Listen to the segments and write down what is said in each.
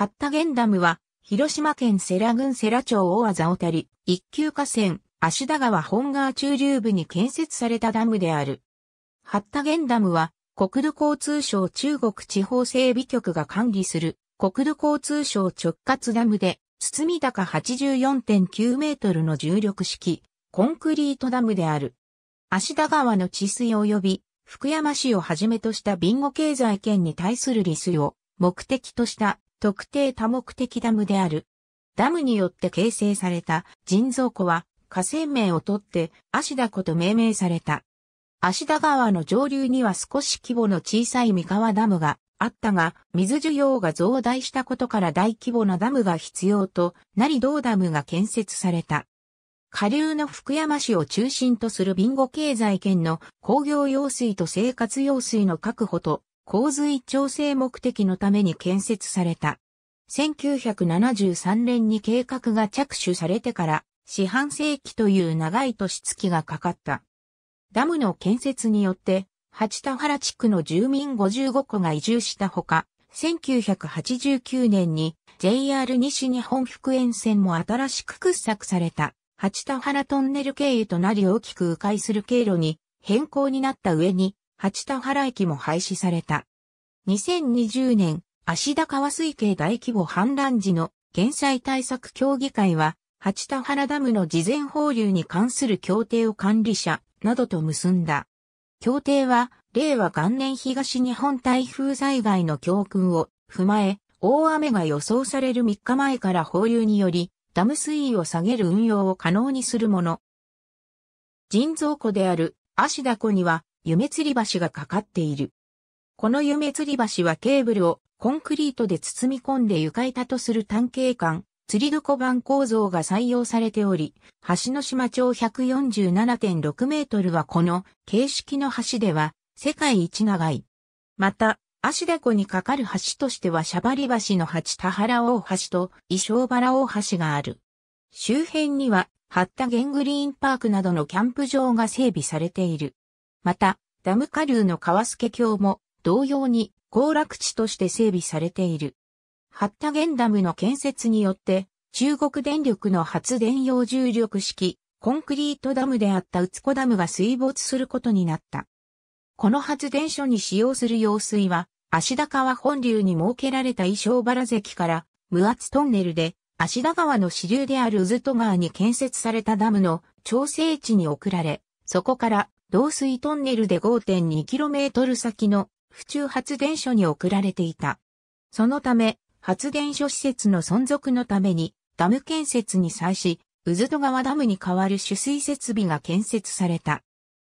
八田玄ダムは、広島県世羅郡世羅町大技をたり、一級河川、足田川本川中流部に建設されたダムである。八田玄ダムは、国土交通省中国地方整備局が管理する、国土交通省直轄ダムで、堤高84.9メートルの重力式、コンクリートダムである。足田川の治水及び、福山市をはじめとしたビンゴ経済圏に対する利水を目的とした特定多目的ダムである。ダムによって形成された人造湖は河川名をとって芦田湖と命名された。芦田川の上流には少し規模の小さい三河ダムがあったが、水需要が増大したことから大規模なダムが必要となり同ダムが建設された。下流の福山市を中心とするビンゴ経済圏の工業用水と生活用水の確保と洪水調整目的のために建設された。1973年に計画が着手されてから四半世紀という長い年月がかかった。ダムの建設によって八田原地区の住民55戸が移住したほか、1989年に JR 西日本福縁線も新しく掘削された八田原トンネル経由となり大きく迂回する経路に変更になった上に八田原駅も廃止された。2020年、足田川水系大規模氾濫時の減災対策協議会は、八田原ダムの事前放流に関する協定を管理者などと結んだ。協定は、令和元年東日本台風災害の教訓を踏まえ、大雨が予想される3日前から放流により、ダム水位を下げる運用を可能にするもの。人造湖である足田湖には夢吊り橋がかかっている。この夢吊り橋はケーブルをコンクリートで包み込んで床板とする単景管、吊り床板構造が採用されており、橋の島町147.6メートルはこの形式の橋では世界一長い。また、足田湖に架かる橋としてはシャバリ橋の八田原大橋と衣装原大橋がある。周辺には、ハッタゲングリーンパークなどのキャンプ場が整備されている。また、ダム下流の川助橋も同様に行楽地として整備されている。八田原ダムの建設によって、中国電力の発電用重力式コンクリートダムであったウツコダムが水没することになった。この発電所に使用する用水は、足田川本流に設けられた衣装原関から無圧トンネルで足田川の支流である渦戸川に建設されたダムの調整地に送られ、そこから導水トンネルで 5.2km 先の府中発電所に送られていた。そのため、発電所施設の存続のために、ダム建設に際し、渦戸川ダムに代わる取水設備が建設された。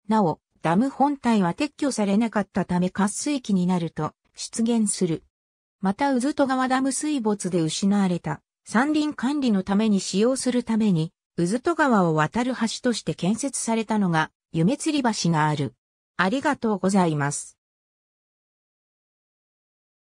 なお、ダム本体は撤去されなかったため滑水器になると出現する。また渦戸川ダム水没で失われた山林管理のために使用するために、渦戸川を渡る橋として建設されたのが夢吊り橋がある。ありがとうございます。